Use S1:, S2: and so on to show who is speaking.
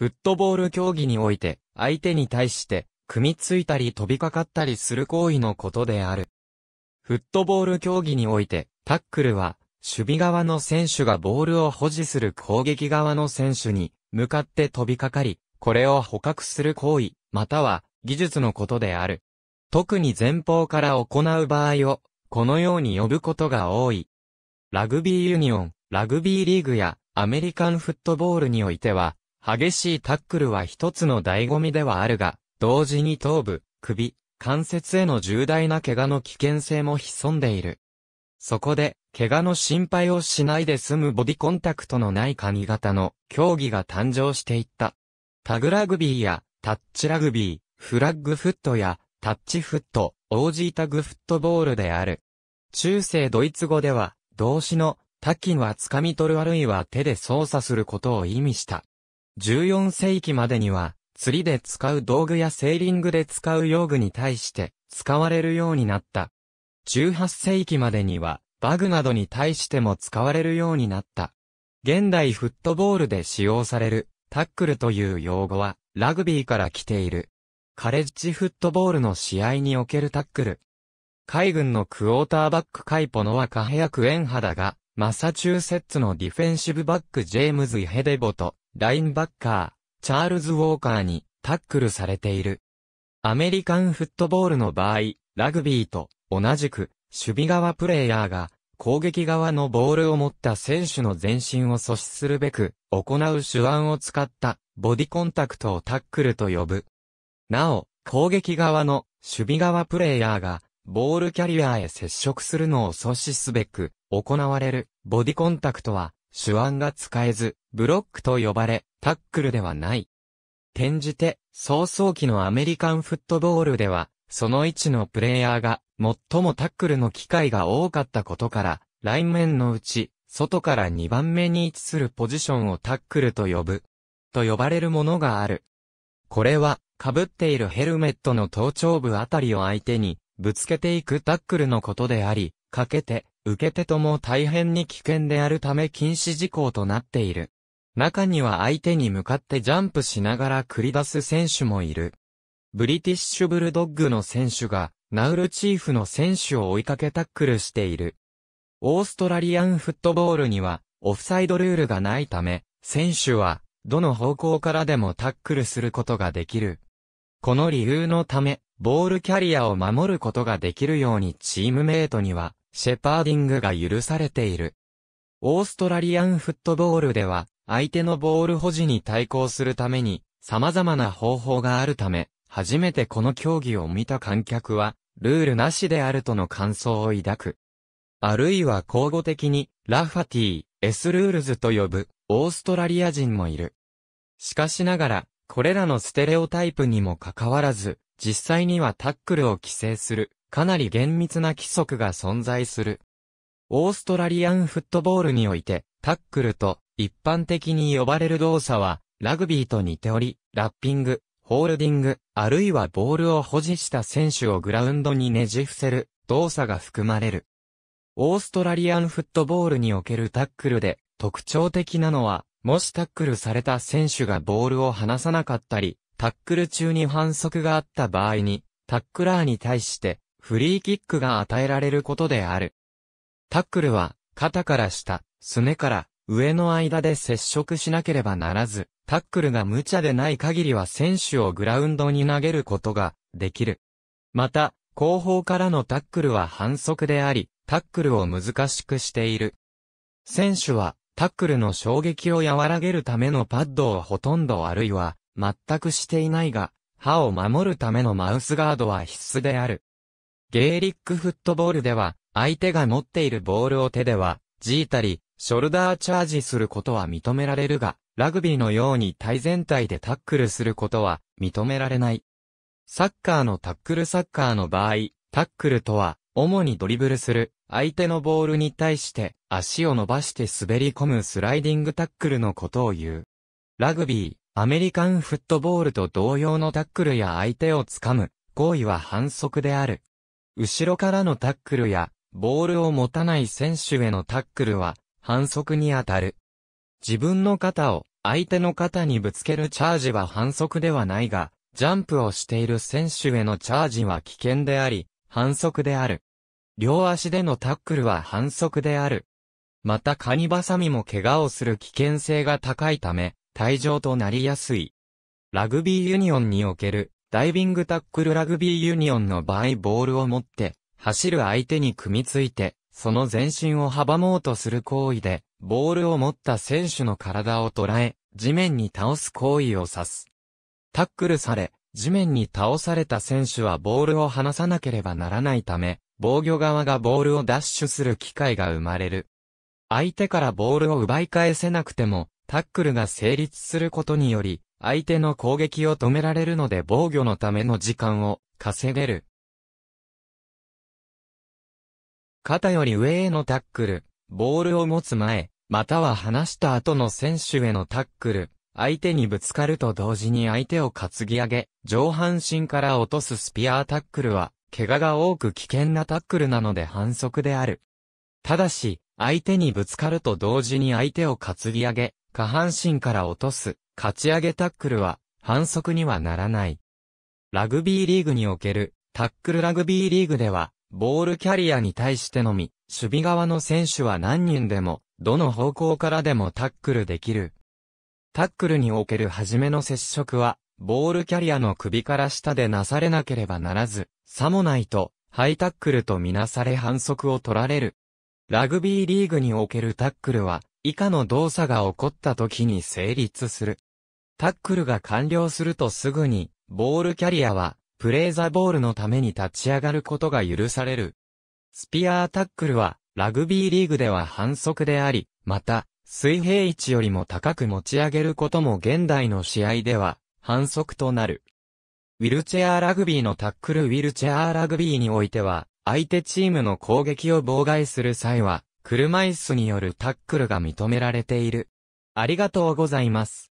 S1: フットボール競技において、相手に対して、組みついたり飛びかかったりする行為のことである。フットボール競技において、タックルは、守備側の選手がボールを保持する攻撃側の選手に、向かって飛びかかり、これを捕獲する行為、または、技術のことである。特に前方から行う場合を、このように呼ぶことが多い。ラグビーユニオン、ラグビーリーグやアメリカンフットボールにおいては、激しいタックルは一つの醍醐味ではあるが、同時に頭部、首、関節への重大な怪我の危険性も潜んでいる。そこで、怪我の心配をしないで済むボディコンタクトのない髪型の競技が誕生していった。タグラグビーやタッチラグビー、フラッグフットやタッチフット、オージータグフットボールである。中世ドイツ語では、動詞の、タキンは掴み取るあるいは手で操作することを意味した。14世紀までには、釣りで使う道具やセーリングで使う用具に対して使われるようになった。18世紀までには、バグなどに対しても使われるようになった。現代フットボールで使用されるタックルという用語はラグビーから来ている。カレッジフットボールの試合におけるタックル。海軍のクォーターバックカイポノはか早くクエンハだが、マサチューセッツのディフェンシブバックジェームズ・イヘデボと、ラインバッカー、チャールズ・ウォーカーにタックルされている。アメリカンフットボールの場合、ラグビーと同じく、守備側プレイヤーが、攻撃側のボールを持った選手の前進を阻止するべく、行う手腕を使ったボディコンタクトをタックルと呼ぶ。なお、攻撃側の守備側プレイヤーがボールキャリアへ接触するのを阻止すべく、行われる、ボディコンタクトは、手腕が使えず、ブロックと呼ばれ、タックルではない。転じて、早々期のアメリカンフットボールでは、その位置のプレイヤーが、最もタックルの機会が多かったことから、ライン面のうち、外から2番目に位置するポジションをタックルと呼ぶ。と呼ばれるものがある。これは、被っているヘルメットの頭頂部あたりを相手に、ぶつけていくタックルのことであり、かけて、受けてとも大変に危険であるため禁止事項となっている。中には相手に向かってジャンプしながら繰り出す選手もいる。ブリティッシュブルドッグの選手が、ナウルチーフの選手を追いかけタックルしている。オーストラリアンフットボールには、オフサイドルールがないため、選手は、どの方向からでもタックルすることができる。この理由のため、ボールキャリアを守ることができるようにチームメイトには、シェパーディングが許されている。オーストラリアンフットボールでは、相手のボール保持に対抗するために、様々な方法があるため、初めてこの競技を見た観客は、ルールなしであるとの感想を抱く。あるいは交互的に、ラファティー、エスルールズと呼ぶ、オーストラリア人もいる。しかしながら、これらのステレオタイプにもかかわらず、実際にはタックルを規制する、かなり厳密な規則が存在する。オーストラリアンフットボールにおいて、タックルと一般的に呼ばれる動作は、ラグビーと似ており、ラッピング、ホールディング、あるいはボールを保持した選手をグラウンドにねじ伏せる動作が含まれる。オーストラリアンフットボールにおけるタックルで特徴的なのは、もしタックルされた選手がボールを離さなかったり、タックル中に反則があった場合に、タックラーに対して、フリーキックが与えられることである。タックルは、肩から下、すねから上の間で接触しなければならず、タックルが無茶でない限りは選手をグラウンドに投げることができる。また、後方からのタックルは反則であり、タックルを難しくしている。選手は、タックルの衝撃を和らげるためのパッドをほとんどあるいは、全くしていないが、歯を守るためのマウスガードは必須である。ゲーリックフットボールでは、相手が持っているボールを手では、じいたり、ショルダーチャージすることは認められるが、ラグビーのように体全体でタックルすることは認められない。サッカーのタックルサッカーの場合、タックルとは、主にドリブルする、相手のボールに対して足を伸ばして滑り込むスライディングタックルのことを言う。ラグビー、アメリカンフットボールと同様のタックルや相手を掴む、行為は反則である。後ろからのタックルや、ボールを持たない選手へのタックルは、反則に当たる。自分の肩を、相手の肩にぶつけるチャージは反則ではないが、ジャンプをしている選手へのチャージは危険であり、反則である。両足でのタックルは反則である。またカニバサミも怪我をする危険性が高いため、退場となりやすい。ラグビーユニオンにおけるダイビングタックルラグビーユニオンの場合ボールを持って走る相手に組みついてその前進を阻もうとする行為でボールを持った選手の体を捉え地面に倒す行為を指す。タックルされ地面に倒された選手はボールを離さなければならないため防御側がボールをダッシュする機会が生まれる。相手からボールを奪い返せなくても、タックルが成立することにより、相手の攻撃を止められるので防御のための時間を稼げる。肩より上へのタックル、ボールを持つ前、または離した後の選手へのタックル、相手にぶつかると同時に相手を担ぎ上げ、上半身から落とすスピアータックルは、怪我が多く危険なタックルなので反則である。ただし、相手にぶつかると同時に相手を担ぎ上げ、下半身から落とす、勝ち上げタックルは、反則にはならない。ラグビーリーグにおける、タックルラグビーリーグでは、ボールキャリアに対してのみ、守備側の選手は何人でも、どの方向からでもタックルできる。タックルにおける初めの接触は、ボールキャリアの首から下でなされなければならず、さもないと、ハイタックルとみなされ反則を取られる。ラグビーリーグにおけるタックルは、以下の動作が起こった時に成立する。タックルが完了するとすぐに、ボールキャリアは、プレーザボールのために立ち上がることが許される。スピアータックルは、ラグビーリーグでは反則であり、また、水平位置よりも高く持ち上げることも現代の試合では、反則となる。ウィルチェアラグビーのタックルウィルチェアラグビーにおいては、相手チームの攻撃を妨害する際は、車椅子によるタックルが認められている。ありがとうございます。